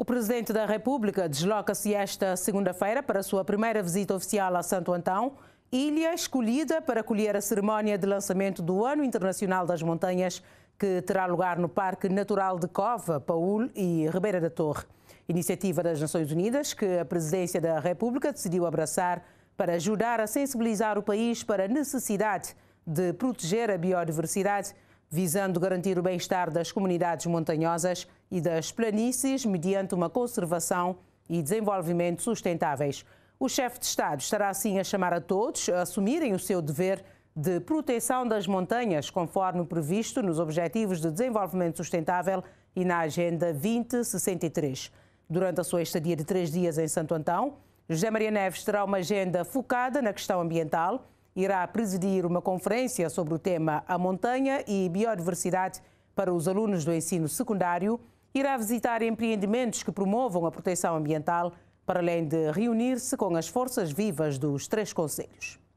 O Presidente da República desloca-se esta segunda-feira para a sua primeira visita oficial a Santo Antão, ilha escolhida para acolher a cerimónia de lançamento do Ano Internacional das Montanhas, que terá lugar no Parque Natural de Cova, Paul e Ribeira da Torre. Iniciativa das Nações Unidas que a Presidência da República decidiu abraçar para ajudar a sensibilizar o país para a necessidade de proteger a biodiversidade visando garantir o bem-estar das comunidades montanhosas e das planícies mediante uma conservação e desenvolvimento sustentáveis. O chefe de Estado estará assim a chamar a todos a assumirem o seu dever de proteção das montanhas, conforme previsto nos Objetivos de Desenvolvimento Sustentável e na Agenda 2063. Durante a sua estadia de três dias em Santo Antão, José Maria Neves terá uma agenda focada na questão ambiental irá presidir uma conferência sobre o tema A Montanha e Biodiversidade para os alunos do ensino secundário. Irá visitar empreendimentos que promovam a proteção ambiental, para além de reunir-se com as forças vivas dos três conselhos.